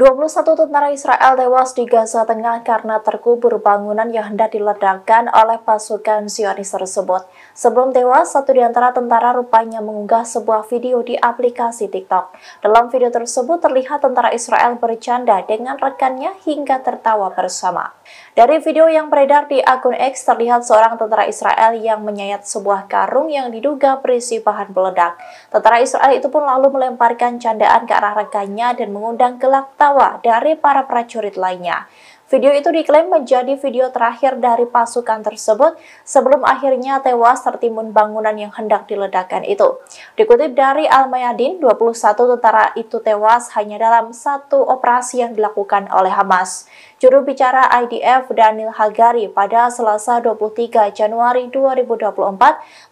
21 tentara Israel tewas di Gaza Tengah karena terkubur bangunan yang hendak diledakkan oleh pasukan Zionis tersebut. Sebelum tewas, satu di antara tentara rupanya mengunggah sebuah video di aplikasi TikTok. Dalam video tersebut terlihat tentara Israel bercanda dengan rekannya hingga tertawa bersama. Dari video yang beredar di akun X terlihat seorang tentara Israel yang menyayat sebuah karung yang diduga berisi bahan peledak. Tentara Israel itu pun lalu melemparkan candaan ke arah rekannya dan mengundang gelak nyawa dari para prajurit lainnya. Video itu diklaim menjadi video terakhir dari pasukan tersebut sebelum akhirnya tewas tertimbun bangunan yang hendak diledakkan itu. Dikutip dari Al-Mayadin, 21 tentara itu tewas hanya dalam satu operasi yang dilakukan oleh Hamas. Juru bicara IDF Daniel Hagari pada Selasa 23 Januari 2024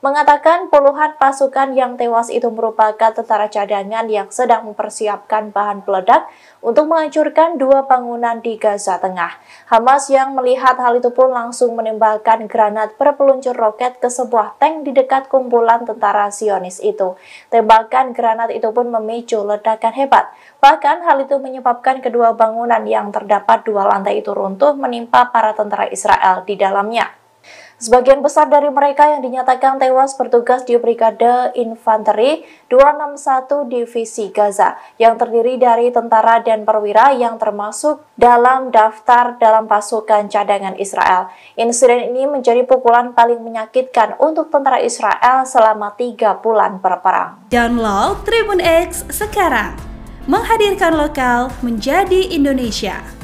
mengatakan puluhan pasukan yang tewas itu merupakan tentara cadangan yang sedang mempersiapkan bahan peledak untuk menghancurkan dua bangunan di Gaza Tengah. Hamas yang melihat hal itu pun langsung menembakkan granat berpeluncur roket ke sebuah tank di dekat kumpulan tentara Zionis itu. Tembakan granat itu pun memicu ledakan hebat. Bahkan hal itu menyebabkan kedua bangunan yang terdapat dua lantai lantai itu runtuh menimpa para tentara Israel di dalamnya. Sebagian besar dari mereka yang dinyatakan tewas bertugas di Brigade Infanteri 261 Divisi Gaza yang terdiri dari tentara dan perwira yang termasuk dalam daftar dalam pasukan cadangan Israel. Insiden ini menjadi pukulan paling menyakitkan untuk tentara Israel selama tiga bulan berperang. Download Tribun X sekarang, menghadirkan lokal menjadi Indonesia.